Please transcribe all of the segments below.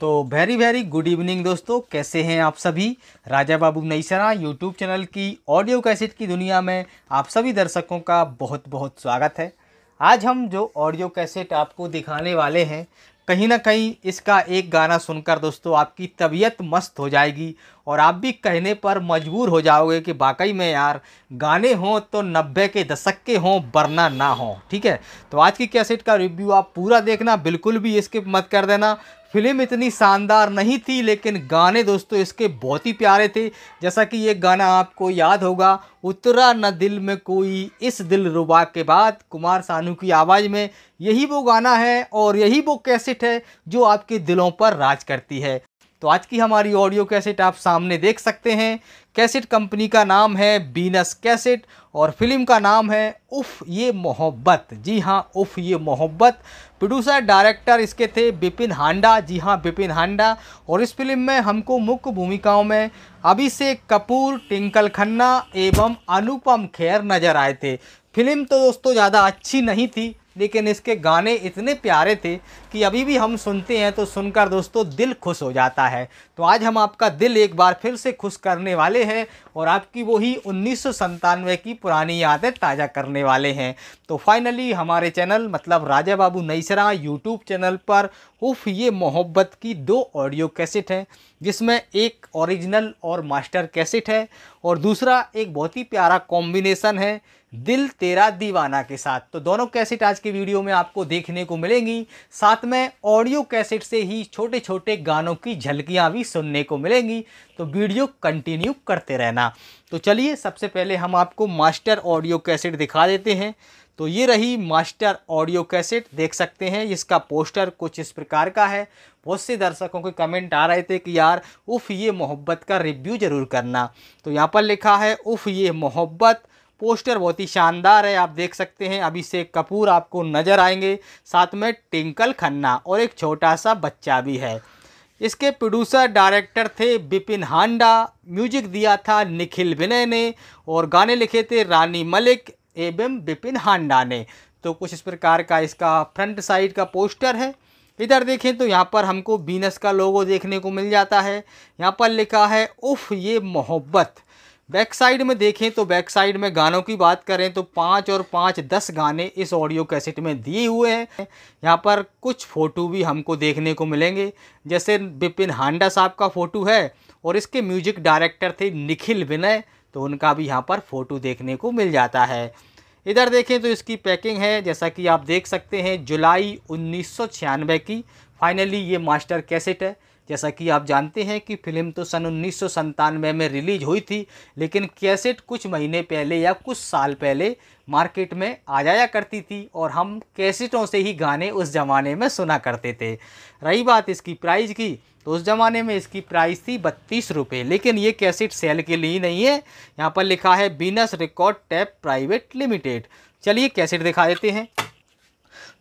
तो very very good evening दोस्तों कैसे हैं आप सभी राजा बाबू नईसरा यूट्यूब चैनल की ऑडियो कैसेट की दुनिया में आप सभी दर्शकों का बहुत बहुत स्वागत है आज हम जो ऑडियो कैसेट आपको दिखाने वाले हैं कहीं ना कहीं इसका एक गाना सुनकर दोस्तों आपकी तबीयत मस्त हो जाएगी और आप भी कहने पर मजबूर हो जाओगे कि वाकई में यार गाने हों तो नब्बे के दशक के हों वरना ना हों ठीक है तो आज की कैसेट का रिव्यू आप पूरा देखना बिल्कुल भी स्किप मत कर देना फिल्म इतनी शानदार नहीं थी लेकिन गाने दोस्तों इसके बहुत ही प्यारे थे जैसा कि ये गाना आपको याद होगा उतरा न दिल में कोई इस दिल रुबा के बाद कुमार सानू की आवाज़ में यही वो गाना है और यही वो कैसेट है जो आपके दिलों पर राज करती है तो आज की हमारी ऑडियो कैसेट आप सामने देख सकते हैं कैसेट कंपनी का नाम है बीनस कैसेट और फिल्म का नाम है उफ़ ये मोहब्बत जी हाँ उफ़ ये मोहब्बत प्रोड्यूसर डायरेक्टर इसके थे बिपिन हांडा जी हाँ बिपिन हांडा और इस फिल्म में हमको मुख्य भूमिकाओं में अभिषेक कपूर टिंकल खन्ना एवं अनुपम खेर नज़र आए थे फिल्म तो दोस्तों ज़्यादा अच्छी नहीं थी लेकिन इसके गाने इतने प्यारे थे कि अभी भी हम सुनते हैं तो सुनकर दोस्तों दिल खुश हो जाता है तो आज हम आपका दिल एक बार फिर से खुश करने वाले हैं और आपकी वही उन्नीस की पुरानी यादें ताज़ा करने वाले हैं तो फाइनली हमारे चैनल मतलब राजा बाबू नईसरा यूट्यूब चैनल पर उफ ये मोहब्बत की दो ऑडियो कैसेट हैं जिसमें एक ओरिजिनल और मास्टर कैसेट है और दूसरा एक बहुत ही प्यारा कॉम्बिनेशन है दिल तेरा दीवाना के साथ तो दोनों कैसेट आज के वीडियो में आपको देखने को मिलेंगी साथ में ऑडियो कैसेट से ही छोटे छोटे गानों की झलकियाँ भी सुनने को मिलेंगी तो वीडियो कंटिन्यू करते रहना तो चलिए सबसे पहले हम आपको मास्टर ऑडियो कैसेट दिखा देते हैं तो ये रही मास्टर ऑडियो कैसेट देख सकते हैं इसका पोस्टर कुछ इस प्रकार का है बहुत से दर्शकों के कमेंट आ रहे थे कि यार उफ़ ये मोहब्बत का रिव्यू ज़रूर करना तो यहाँ पर लिखा है उफ़ ये मोहब्बत पोस्टर बहुत ही शानदार है आप देख सकते हैं अभिषेक कपूर आपको नज़र आएंगे साथ में टिंकल खन्ना और एक छोटा सा बच्चा भी है इसके प्रोड्यूसर डायरेक्टर थे बिपिन हांडा म्यूजिक दिया था निखिल विनय ने और गाने लिखे थे रानी मलिक एवं बिपिन हांडा ने तो कुछ इस प्रकार का इसका फ्रंट साइड का पोस्टर है इधर देखें तो यहाँ पर हमको बीनस का लोगो देखने को मिल जाता है यहाँ पर लिखा है उफ ये मोहब्बत बैक साइड में देखें तो बैक साइड में गानों की बात करें तो पाँच और पाँच दस गाने इस ऑडियो कैसेट में दिए हुए हैं यहाँ पर कुछ फ़ोटो भी हमको देखने को मिलेंगे जैसे बिपिन हांडा साहब का फ़ोटो है और इसके म्यूजिक डायरेक्टर थे निखिल विनय तो उनका भी यहाँ पर फ़ोटो देखने को मिल जाता है इधर देखें तो इसकी पैकिंग है जैसा कि आप देख सकते हैं जुलाई उन्नीस की फाइनली ये मास्टर कैसेट है जैसा कि आप जानते हैं कि फिल्म तो सन उन्नीस में रिलीज हुई थी लेकिन कैसेट कुछ महीने पहले या कुछ साल पहले मार्केट में आ जाया करती थी और हम कैसेटों से ही गाने उस ज़माने में सुना करते थे रही बात इसकी प्राइस की तो उस ज़माने में इसकी प्राइस थी बत्तीस रुपये लेकिन ये कैसेट सेल के लिए नहीं है यहाँ पर लिखा है Venus record tape private limited चलिए कैसेट दिखा देते हैं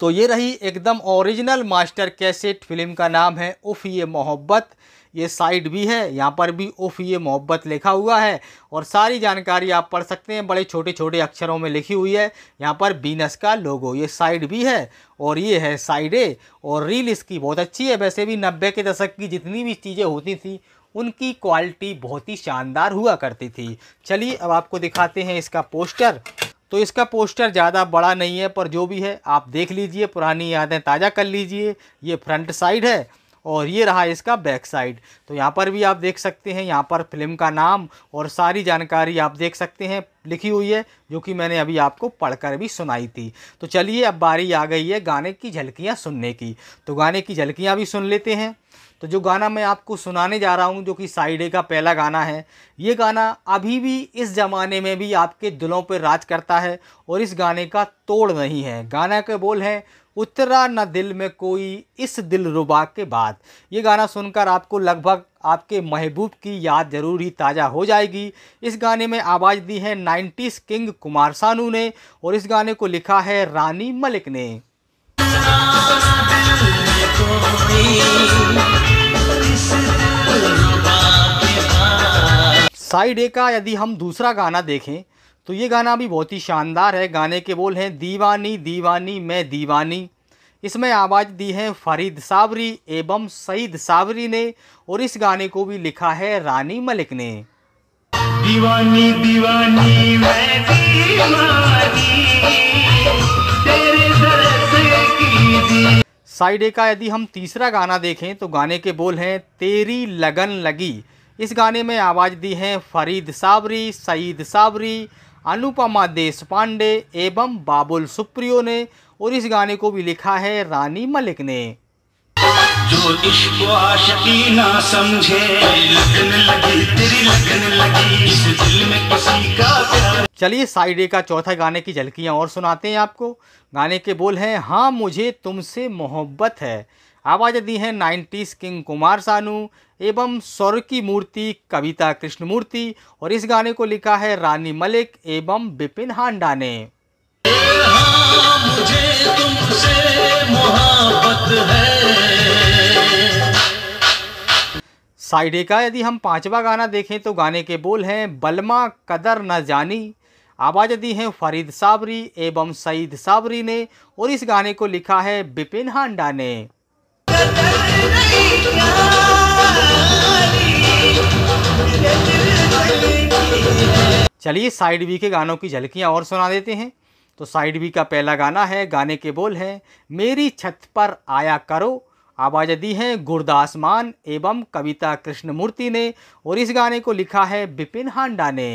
तो ये रही एकदम ओरिजिनल मास्टर कैसेट फिल्म का नाम है उफ़ ये मोहब्बत ये साइड भी है यहाँ पर भी उफ़ ये मोहब्बत लिखा हुआ है और सारी जानकारी आप पढ़ सकते हैं बड़े छोटे छोटे अक्षरों में लिखी हुई है यहाँ पर बीनस का लोगो ये साइड भी है और ये है साइड ए और रील इसकी बहुत अच्छी है वैसे भी नब्बे के दशक की जितनी भी चीज़ें होती थी उनकी क्वालिटी बहुत ही शानदार हुआ करती थी चलिए अब आपको दिखाते हैं इसका पोस्टर तो इसका पोस्टर ज़्यादा बड़ा नहीं है पर जो भी है आप देख लीजिए पुरानी यादें ताज़ा कर लीजिए ये फ्रंट साइड है और ये रहा इसका बैक साइड तो यहाँ पर भी आप देख सकते हैं यहाँ पर फिल्म का नाम और सारी जानकारी आप देख सकते हैं लिखी हुई है जो कि मैंने अभी आपको पढ़कर भी सुनाई थी तो चलिए अब बारी आ गई है गाने की झलकियाँ सुनने की तो गाने की झलकियाँ भी सुन लेते हैं तो जो गाना मैं आपको सुनाने जा रहा हूँ जो कि साइडे का पहला गाना है ये गाना अभी भी इस ज़माने में भी आपके दिलों पर राज करता है और इस गाने का तोड़ नहीं है गाना के बोल हैं उतरा न दिल में कोई इस दिल रुबा के बाद ये गाना सुनकर आपको लगभग आपके महबूब की याद जरूर ही ताज़ा हो जाएगी इस गाने में आवाज़ दी है नाइन्टीस किंग कुमार सानू ने और इस गाने को लिखा है रानी मलिक ने साइड ए का यदि हम दूसरा गाना देखें तो ये गाना भी बहुत ही शानदार है गाने के बोल हैं दीवानी दीवानी मैं दीवानी इसमें आवाज़ दी है फरीद सावरी एवं सईद सावरी ने और इस गाने को भी लिखा है रानी मलिक ने दीवानी दीवानी मैं दीवानी तेरे की दी साइड ए का यदि हम तीसरा गाना देखें तो गाने के बोल हैं तेरी लगन लगी इस गाने में आवाज़ दी है फरीद साबरी सईद साबरी अनुपमा देश पांडे एवं बाबुल सुप्रियो ने और इस गाने को भी लिखा है रानी मलिक ने जो इश्क आशकी ना समझे लगन लगी तेरी लगन लगी इस दिल में किसी का चलिए चलिए ए का चौथा गाने की झलकियाँ और सुनाते हैं आपको गाने के बोल हैं हाँ मुझे तुमसे मोहब्बत है आवाज़ दी है नाइन्टीज़ किंग कुमार सानू एवं स्वर की मूर्ति कविता कृष्णमूर्ति और इस गाने को लिखा है रानी मलिक एवं बिपिन हांडा ने हाँ मुझे तुमसे साइडे का यदि हम पांचवा गाना देखें तो गाने के बोल हैं बलमा कदर न जानी आवाज़ दी है फरीद साबरी एवं सईद साबरी ने और इस गाने को लिखा है बिपिन हांडा ने चलिए साइड बी के गानों की झलकियाँ और सुना देते हैं तो साइड बी का पहला गाना है गाने के बोल हैं मेरी छत पर आया करो आवाज़ दी है गुरदास मान एवं कविता कृष्णमूर्ति ने और इस गाने को लिखा है बिपिन हांडा ने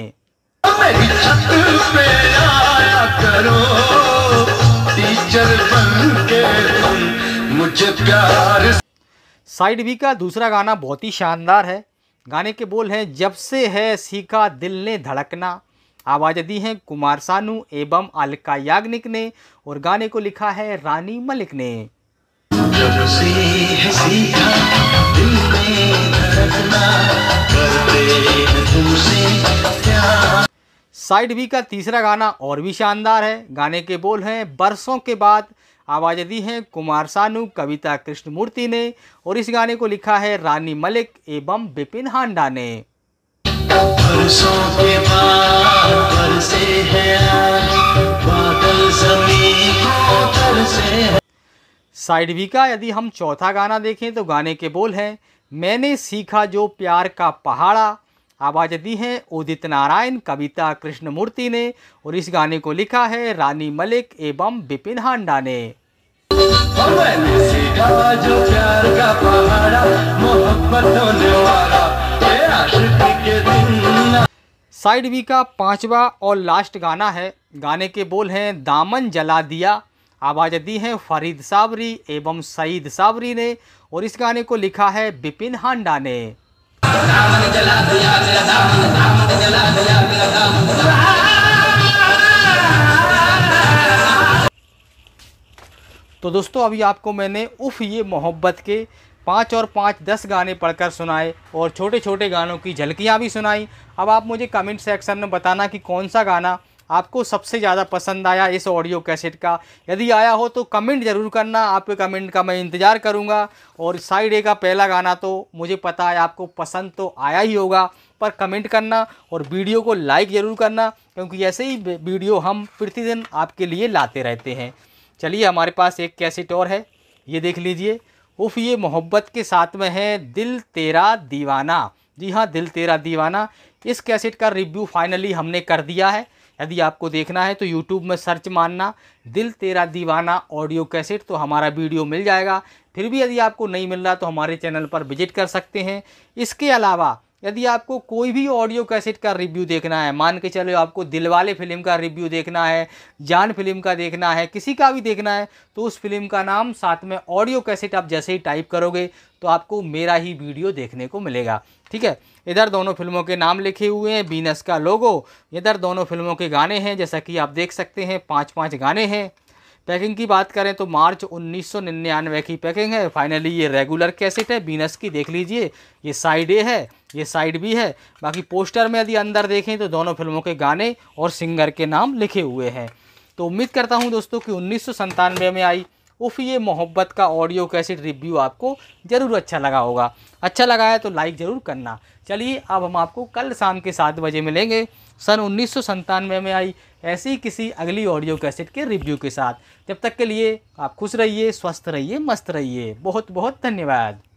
साइड बी का दूसरा गाना बहुत ही शानदार है गाने के बोल हैं जब से है सीखा दिल ने धड़कना आवाज़ दी है कुमार सानू एवं अलका याग्निक ने और गाने को लिखा है रानी मलिक ने साइड बी का तीसरा गाना और भी शानदार है गाने के बोल हैं बरसों के बाद आवाज़ दी है कुमार सानू कविता कृष्णमूर्ति ने और इस गाने को लिखा है रानी मलिक एवं बिपिन हांडा ने साइड भी का यदि हम चौथा गाना देखें तो गाने के बोल हैं मैंने सीखा जो प्यार का पहाड़ा आवाज़ दी है उदित नारायण कविता कृष्णमूर्ति ने और इस गाने को लिखा है रानी मलिक एवं बिपिन हांडा ने साइड वी का पांचवा और लास्ट गाना है गाने के बोल हैं दामन जला दिया आवाज़ दी है फरीद साबरी एवं सईद साबरी ने और इस गाने को लिखा है बिपिन हांडा ने तो दोस्तों अभी आपको मैंने उफ़ ये मोहब्बत के पाँच और पाँच दस गाने पढ़कर सुनाए और छोटे छोटे गानों की झलकियाँ भी सुनाई अब आप मुझे कमेंट सेक्शन में बताना कि कौन सा गाना आपको सबसे ज़्यादा पसंद आया इस ऑडियो कैसेट का यदि आया हो तो कमेंट ज़रूर करना आपके कमेंट का मैं इंतज़ार करूँगा और साई डे का पहला गाना तो मुझे पता है आपको पसंद तो आया ही होगा पर कमेंट करना और वीडियो को लाइक ज़रूर करना क्योंकि ऐसे ही वीडियो हम प्रतिदिन आपके लिए लाते रहते हैं चलिए हमारे पास एक कैसेट और है ये देख लीजिए उफ ये मोहब्बत के साथ में है दिल तेरा दीवाना जी हाँ दिल तेरा दीवाना इस कैसेट का रिव्यू फाइनली हमने कर दिया है यदि आपको देखना है तो यूट्यूब में सर्च मानना दिल तेरा दीवाना ऑडियो कैसेट तो हमारा वीडियो मिल जाएगा फिर भी यदि आपको नहीं मिल रहा तो हमारे चैनल पर विजिट कर सकते हैं इसके अलावा यदि आपको कोई भी ऑडियो कैसेट का रिव्यू देखना है मान के चलो आपको दिलवाले फिल्म का रिव्यू देखना है जान फिल्म का देखना है किसी का भी देखना है तो उस फिल्म का नाम साथ में ऑडियो कैसेट आप जैसे ही टाइप करोगे तो आपको मेरा ही वीडियो देखने को मिलेगा ठीक है इधर दोनों फिल्मों के नाम लिखे हुए हैं बीनस का लोगो इधर दोनों फिल्मों के गाने हैं जैसा कि आप देख सकते हैं पाँच पाँच गाने हैं पैकिंग की बात करें तो मार्च 1999 की पैकिंग है फाइनली ये रेगुलर कैसेट है बीनस की देख लीजिए ये साइड ए है ये साइड बी है बाकी पोस्टर में यदि अंदर देखें तो दोनों फिल्मों के गाने और सिंगर के नाम लिखे हुए हैं तो उम्मीद करता हूँ दोस्तों कि उन्नीस में आई उफ ये मोहब्बत का ऑडियो कैसेट रिव्यू आपको ज़रूर अच्छा लगा होगा अच्छा लगा है तो लाइक ज़रूर करना चलिए अब हम आपको कल शाम के सात बजे मिलेंगे सन उन्नीस में आई ऐसी किसी अगली ऑडियो कैसेट के रिव्यू के साथ जब तक के लिए आप खुश रहिए स्वस्थ रहिए मस्त रहिए बहुत बहुत धन्यवाद